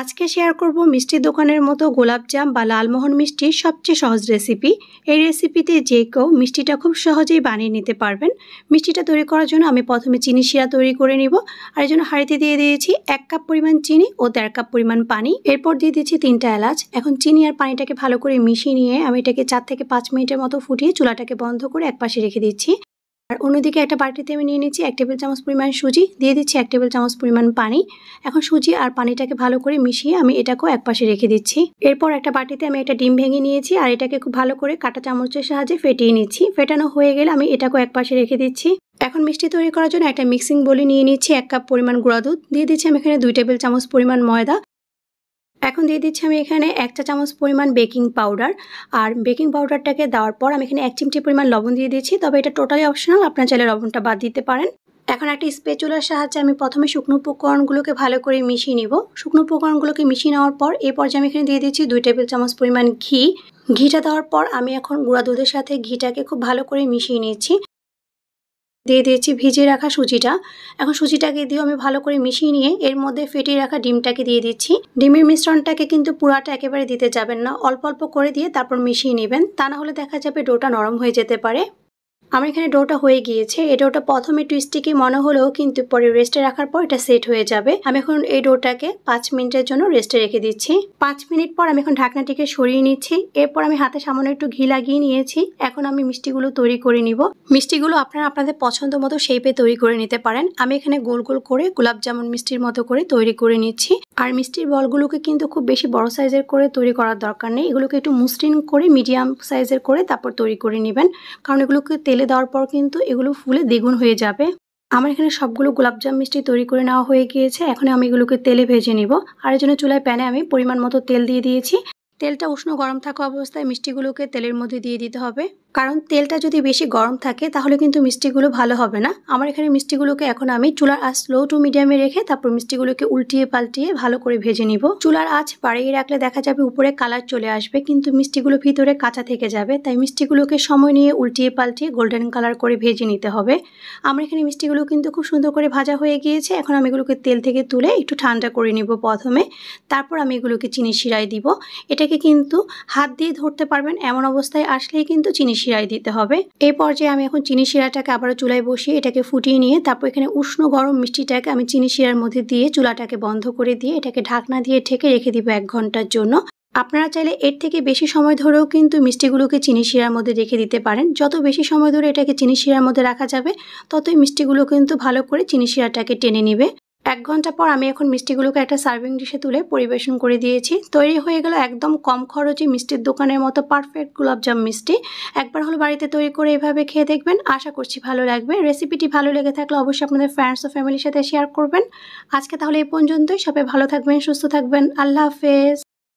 আজকে শেয়ার করব মিষ্টি দোকানের মতো গোলাপজাম বা লালমোহন মিষ্টির সবচেয়ে সহজ রেসিপি এই রেসিপিতে যে কেউ মিষ্টিটা খুব সহজেই বানিয়ে নিতে পারবেন মিষ্টিটা তৈরি করার জন্য আমি প্রথমে চিনি শিরা তৈরি করে নিব আর এই জন্য হাঁড়িতে দিয়ে দিয়েছি এক কাপ পরিমাণ চিনি ও দেড় কাপ পরিমাণ পানি এরপর দিয়ে দিচ্ছি তিনটা এলাচ এখন চিনি আর পানিটাকে ভালো করে মিশিয়ে নিয়ে আমি এটাকে চার থেকে পাঁচ মিনিটের মতো ফুটিয়ে চুলাটাকে বন্ধ করে এক পাশে রেখে দিচ্ছি আর অন্যদিকে একটা বাটিতে আমি নিয়ে নিচ্ছি এক টেবিল চামচ পরিমাণ সুজি দিয়ে দিচ্ছি এক টেবিল চামচ পরিমাণ পানি এখন সুজি আর পানিটাকে ভালো করে মিশিয়ে আমি এটাকেও এক পাশে রেখে দিচ্ছি এরপর একটা বাটিতে আমি একটা ডিম ভেঙে নিয়েছি আর এটাকে খুব ভালো করে কাটা চামচের সাহায্যে ফেটিয়ে নিচ্ছি ফেটানো হয়ে গেলে আমি এটাকেও এক পাশে রেখে দিচ্ছি এখন মিষ্টি তৈরি করার জন্য একটা মিক্সিং বলি নিয়ে নিচ্ছি এক কাপ পরিমাণ গুঁড়া দুধ দিয়ে দিচ্ছি আমি এখানে দুই টেবিল চামচ পরিমাণ ময়দা এখন দিয়ে দিচ্ছি আমি এখানে একটা চামচ পরিমাণ বেকিং পাউডার আর বেকিং পাউডারটাকে দেওয়ার পর আমি এখানে এক চিমটি পরিমাণ লবণ দিয়ে দিয়েছি তবে এটা টোটালি অপশনাল আপনার চাইলে লবণটা বাদ দিতে পারেন এখন একটা স্পেচুলার সাহায্যে আমি প্রথমে শুকনো উপকরণগুলোকে ভালো করে মিশিয়ে নিব শুকনো উপকরণগুলোকে মিশিয়ে নেওয়ার পর এই পর্যায়ে আমি এখানে দিয়ে দিচ্ছি দুই টেবিল চামচ পরিমাণ ঘি ঘিটা দেওয়ার পর আমি এখন গুঁড়া দুধের সাথে ঘিটাকে খুব ভালো করে মিশিয়ে নিয়েছি দিয়ে দিয়েছি ভিজে রাখা সুজিটা এখন সুজিটাকে দিয়ে আমি ভালো করে মিশিয়ে নিয়ে এর মধ্যে ফেটিয়ে রাখা ডিমটাকে দিয়ে দিচ্ছি ডিমের মিশ্রণটাকে কিন্তু পুরাটা একেবারে দিতে যাবেন না অল্প অল্প করে দিয়ে তারপর মিশিয়ে নেবেন তা না হলে দেখা যাবে ডোটা নরম হয়ে যেতে পারে আমার এখানে ডোটা হয়ে গিয়েছে এই ডোটা প্রথমে টুইস্টিকে মনে হলেও কিন্তু পরে রেস্টে রাখার পর এটা সেট হয়ে যাবে আমি এখন এই ডোটাকে পাঁচ মিনিটের জন্য রেস্টে রেখে দিচ্ছি পাঁচ মিনিট পর আমি এখন ঢাকনাটিকে সরিয়ে নিচ্ছি এরপর আমি হাতে সামান্য একটু ঘি লাগিয়ে নিয়েছি এখন আমি মিষ্টিগুলো তৈরি করে নিব মিষ্টিগুলো আপনারা আপনাদের পছন্দ মতো শেপে তৈরি করে নিতে পারেন আমি এখানে গোল গোল করে গোলাপ জামুন মিষ্টির মতো করে তৈরি করে নিচ্ছি আর মিষ্টির বলগুলোকে কিন্তু খুব বেশি বড় সাইজের করে তৈরি করার দরকার নেই এগুলোকে একটু মসৃণ করে মিডিয়াম সাইজের করে তারপর তৈরি করে নেবেন কারণ এগুলোকে তেলে দেওয়ার পর কিন্তু এগুলো ফুলে দ্বিগুণ হয়ে যাবে আমার এখানে সবগুলো গোলাপজাম মিষ্টি তৈরি করে নেওয়া হয়ে গিয়েছে এখন আমি এগুলোকে তেলে ভেজে নিব আর এর জন্য চুলায় প্যানে আমি পরিমাণ মতো তেল দিয়ে দিয়েছি তেলটা উষ্ণ গরম থাকা অবস্থায় মিষ্টিগুলোকে তেলের মধ্যে দিয়ে দিতে হবে কারণ তেলটা যদি বেশি গরম থাকে তাহলে কিন্তু মিষ্টিগুলো ভালো হবে না আমার এখানে মিষ্টিগুলোকে এখন আমি চুলার আঁচ লো টু মিডিয়ামে রেখে তারপর মিষ্টিগুলোকে উল্টিয়ে পাল্টিয়ে ভালো করে ভেজে নিব চুলার আঁচ বাড়িয়ে রাখলে দেখা যাবে উপরে কালার চলে আসবে কিন্তু মিষ্টিগুলো ভিতরে কাঁচা থেকে যাবে তাই মিষ্টিগুলোকে সময় নিয়ে উল্টিয়ে পাল্টিয়ে গোল্ডেন কালার করে ভেজে নিতে হবে আমার এখানে মিষ্টিগুলো কিন্তু খুব সুন্দর করে ভাজা হয়ে গিয়েছে এখন আমি এগুলোকে তেল থেকে তুলে একটু ঠান্ডা করে নিব প্রথমে তারপর আমি এগুলোকে চিনি শিরায় দিব এটাকে কিন্তু হাত দিয়ে ধরতে পারবেন এমন অবস্থায় আসলেই কিন্তু চিনি শিরায় দিতে হবে এই পর্যায়ে আমি এখন চিনি শিরাটাকে আবার চুলায় বসিয়ে এটাকে ফুটিয়ে নিয়ে তারপর এখানে উষ্ণ গরম মিষ্টিটাকে আমি চিনি শিরার মধ্যে দিয়ে চুলাটাকে বন্ধ করে দিয়ে এটাকে ঢাকনা দিয়ে ঠেকে রেখে দিব এক ঘন্টার জন্য আপনারা চাইলে এর থেকে বেশি সময় ধরেও কিন্তু মিষ্টিগুলোকে চিনি শিরার মধ্যে রেখে দিতে পারেন যত বেশি সময় ধরে এটাকে চিনি শিরার মধ্যে রাখা যাবে ততই মিষ্টিগুলো কিন্তু ভালো করে চিনি শিরাটাকে টেনে নিবে এক ঘন্টা পর আমি এখন মিষ্টিগুলোকে একটা সার্ভিং ডিশে তুলে পরিবেশন করে দিয়েছি তৈরি হয়ে গেল একদম কম খরচে মিষ্টির দোকানের মতো পারফেক্ট গুলাবজাম মিষ্টি একবার হলো বাড়িতে তৈরি করে এভাবে খেয়ে দেখবেন আশা করছি ভালো লাগবে রেসিপিটি ভালো লেগে থাকলে অবশ্যই আপনাদের ফ্রেন্ডস ও ফ্যামিলির সাথে শেয়ার করবেন আজকে তাহলে এই পর্যন্তই সবাই ভালো থাকবেন সুস্থ থাকবেন আল্লাহ হাফেজ